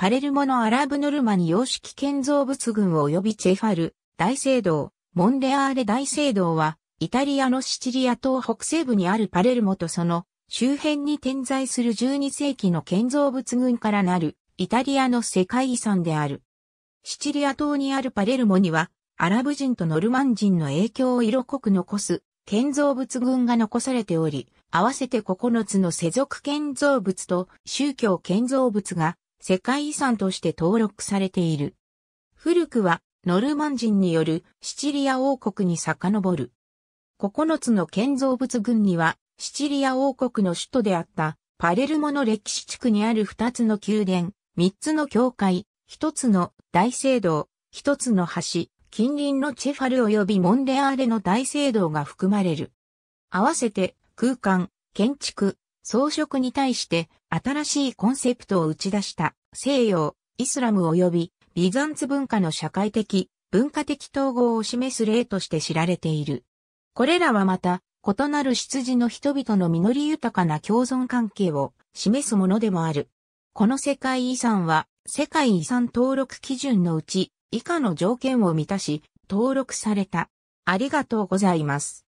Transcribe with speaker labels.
Speaker 1: パレルモのアラブノルマに様式建造物群及びチェファル、
Speaker 2: 大聖堂、モンレアーレ大聖堂は、イタリアのシチリア島北西部にあるパレルモとその周辺に点在する12世紀の建造物群からなるイタリアの世界遺産である。シチリア島にあるパレルモには、アラブ人とノルマン人の影響を色濃く残す建造物群が残されており、合わせて9つの世俗建造物と宗教建造物が世界遺産として登録されている。古くはノルマン人によるシチリア王国に遡る。9つの建造物群にはシチリア王国の首都であったパレルモの歴史地区にある2つの宮殿、3つの教会、1つの大聖堂、1つの橋、近隣のチェファル及びモンレアーレの大聖堂が含まれる。合わせて空間、建築、装飾に対して新しいコンセプトを打ち出した西洋、イスラム及びビザンツ文化の社会的、文化的統合を示す例として知られている。これらはまた、異なる出自の人々の実り豊かな共存関係を示すものでもある。この世界遺産は、世界遺産登録基準のうち、以下の条件を満たし、
Speaker 1: 登録された。ありがとうございます。